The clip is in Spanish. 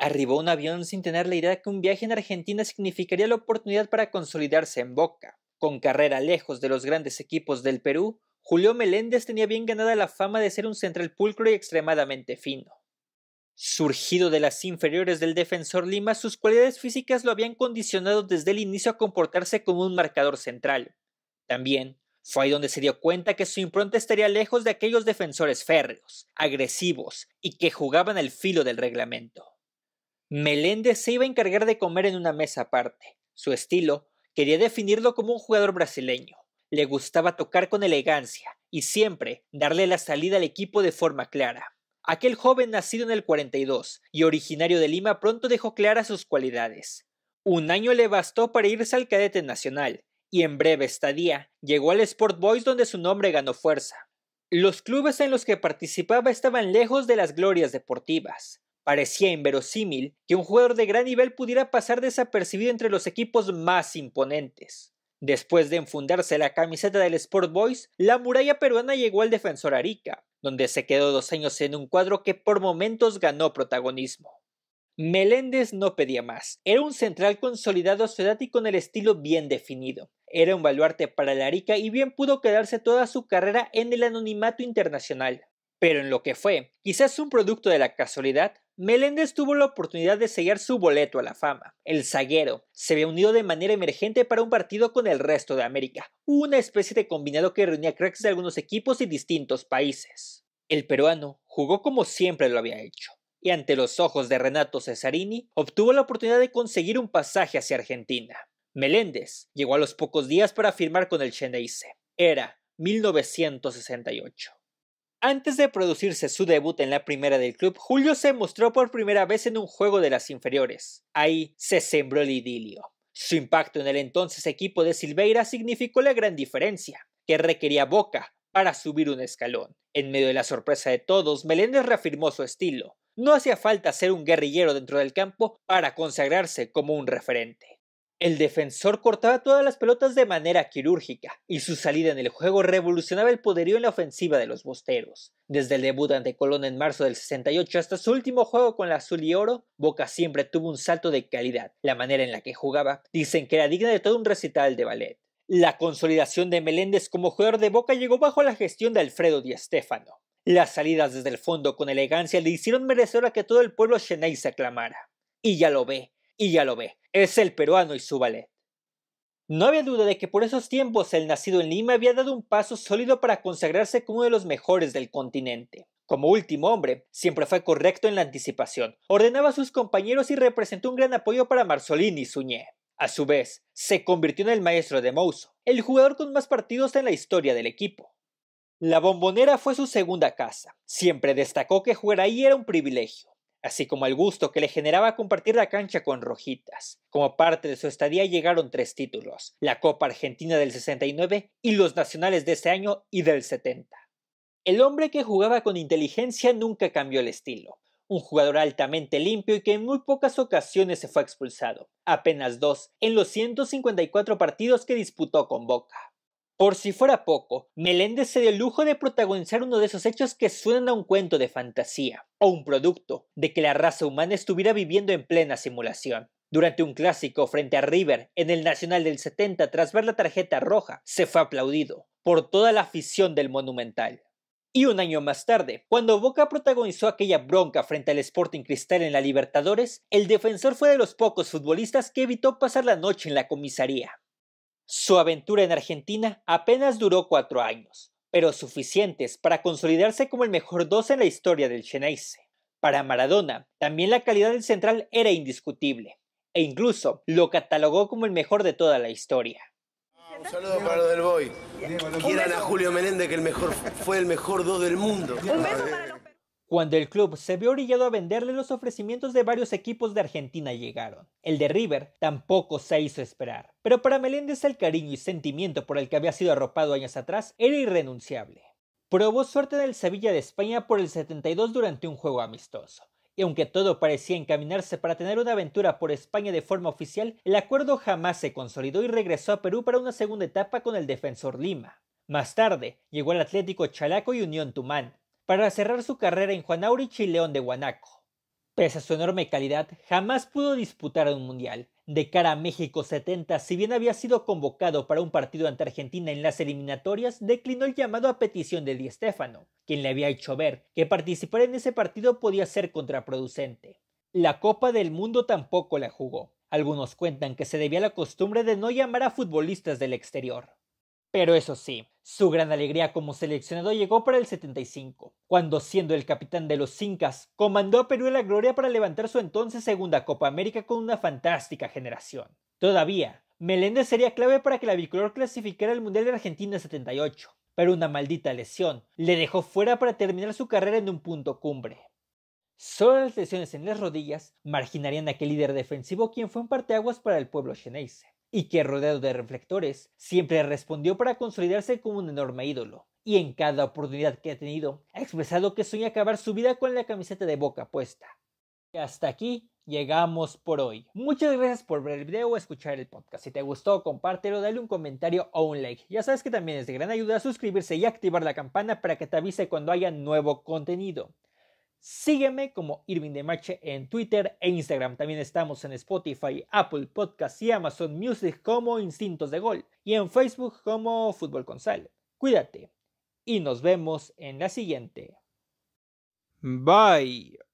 Arribó un avión sin tener la idea que un viaje en Argentina significaría la oportunidad para consolidarse en Boca. Con carrera lejos de los grandes equipos del Perú, Julio Meléndez tenía bien ganada la fama de ser un central pulcro y extremadamente fino. Surgido de las inferiores del Defensor Lima, sus cualidades físicas lo habían condicionado desde el inicio a comportarse como un marcador central. También fue ahí donde se dio cuenta que su impronta estaría lejos de aquellos defensores férreos, agresivos y que jugaban al filo del reglamento. Meléndez se iba a encargar de comer en una mesa aparte. Su estilo quería definirlo como un jugador brasileño. Le gustaba tocar con elegancia y siempre darle la salida al equipo de forma clara. Aquel joven nacido en el 42 y originario de Lima pronto dejó claras sus cualidades. Un año le bastó para irse al cadete nacional y en breve estadía llegó al Sport Boys donde su nombre ganó fuerza. Los clubes en los que participaba estaban lejos de las glorias deportivas, Parecía inverosímil que un jugador de gran nivel pudiera pasar desapercibido entre los equipos más imponentes. Después de enfundarse la camiseta del Sport Boys, la muralla peruana llegó al Defensor Arica, donde se quedó dos años en un cuadro que por momentos ganó protagonismo. Meléndez no pedía más. Era un central consolidado a su edad y con el estilo bien definido. Era un baluarte para la Arica y bien pudo quedarse toda su carrera en el anonimato internacional. Pero en lo que fue, quizás un producto de la casualidad, Meléndez tuvo la oportunidad de sellar su boleto a la fama. El zaguero se unido de manera emergente para un partido con el resto de América, una especie de combinado que reunía cracks de algunos equipos y distintos países. El peruano jugó como siempre lo había hecho, y ante los ojos de Renato Cesarini obtuvo la oportunidad de conseguir un pasaje hacia Argentina. Meléndez llegó a los pocos días para firmar con el Cheneyse. Era 1968. Antes de producirse su debut en la primera del club, Julio se mostró por primera vez en un juego de las inferiores. Ahí se sembró el idilio. Su impacto en el entonces equipo de Silveira significó la gran diferencia, que requería Boca para subir un escalón. En medio de la sorpresa de todos, Meléndez reafirmó su estilo. No hacía falta ser un guerrillero dentro del campo para consagrarse como un referente. El defensor cortaba todas las pelotas de manera quirúrgica, y su salida en el juego revolucionaba el poderío en la ofensiva de los bosteros. Desde el debut ante Colón en marzo del 68 hasta su último juego con la azul y oro, Boca siempre tuvo un salto de calidad. La manera en la que jugaba, dicen que era digna de todo un recital de ballet. La consolidación de Meléndez como jugador de Boca llegó bajo la gestión de Alfredo Di Stéfano. Las salidas desde el fondo con elegancia le hicieron a que todo el pueblo Cheney se aclamara. Y ya lo ve, y ya lo ve, es el peruano y su ballet. No había duda de que por esos tiempos el nacido en Lima había dado un paso sólido para consagrarse como uno de los mejores del continente. Como último hombre, siempre fue correcto en la anticipación, ordenaba a sus compañeros y representó un gran apoyo para Marzolini y Suñé. A su vez, se convirtió en el maestro de Mouso, el jugador con más partidos en la historia del equipo. La bombonera fue su segunda casa. Siempre destacó que jugar ahí era un privilegio así como el gusto que le generaba compartir la cancha con Rojitas. Como parte de su estadía llegaron tres títulos, la Copa Argentina del 69 y los nacionales de ese año y del 70. El hombre que jugaba con inteligencia nunca cambió el estilo, un jugador altamente limpio y que en muy pocas ocasiones se fue expulsado, apenas dos en los 154 partidos que disputó con Boca. Por si fuera poco, Meléndez se dio el lujo de protagonizar uno de esos hechos que suenan a un cuento de fantasía, o un producto, de que la raza humana estuviera viviendo en plena simulación. Durante un clásico frente a River en el Nacional del 70, tras ver la tarjeta roja, se fue aplaudido por toda la afición del Monumental. Y un año más tarde, cuando Boca protagonizó aquella bronca frente al Sporting Cristal en la Libertadores, el defensor fue de los pocos futbolistas que evitó pasar la noche en la comisaría. Su aventura en Argentina apenas duró cuatro años, pero suficientes para consolidarse como el mejor dos en la historia del Xeneize. Para Maradona, también la calidad del central era indiscutible, e incluso lo catalogó como el mejor de toda la historia. Un saludo para los del Boy. a Julio Menéndez, que el mejor, fue el mejor dos del mundo. Cuando el club se vio orillado a venderle, los ofrecimientos de varios equipos de Argentina llegaron. El de River tampoco se hizo esperar, pero para Meléndez el cariño y sentimiento por el que había sido arropado años atrás era irrenunciable. Probó suerte en el Sevilla de España por el 72 durante un juego amistoso. Y aunque todo parecía encaminarse para tener una aventura por España de forma oficial, el acuerdo jamás se consolidó y regresó a Perú para una segunda etapa con el Defensor Lima. Más tarde, llegó al Atlético Chalaco y Unión Tumán, para cerrar su carrera en Juan Aurich y León de Guanaco. Pese a su enorme calidad, jamás pudo disputar un mundial. De cara a México 70, si bien había sido convocado para un partido ante Argentina en las eliminatorias, declinó el llamado a petición de Di Stéfano, quien le había hecho ver que participar en ese partido podía ser contraproducente. La Copa del Mundo tampoco la jugó. Algunos cuentan que se debía a la costumbre de no llamar a futbolistas del exterior. Pero eso sí, su gran alegría como seleccionado llegó para el 75, cuando siendo el capitán de los Incas, comandó a Perú la gloria para levantar su entonces segunda Copa América con una fantástica generación. Todavía, Meléndez sería clave para que la bicolor clasificara al Mundial de Argentina 78, pero una maldita lesión le dejó fuera para terminar su carrera en un punto cumbre. Solo las lesiones en las rodillas marginarían a aquel líder defensivo quien fue un parteaguas para el pueblo y que rodeado de reflectores, siempre respondió para consolidarse como un enorme ídolo. Y en cada oportunidad que ha tenido, ha expresado que sueña acabar su vida con la camiseta de boca puesta. Y hasta aquí llegamos por hoy. Muchas gracias por ver el video o escuchar el podcast. Si te gustó, compártelo, dale un comentario o un like. Ya sabes que también es de gran ayuda suscribirse y activar la campana para que te avise cuando haya nuevo contenido. Sígueme como Irving de Marche en Twitter e Instagram. También estamos en Spotify, Apple Podcasts y Amazon Music como Instintos de Gol y en Facebook como Fútbol con Sal. Cuídate y nos vemos en la siguiente. Bye.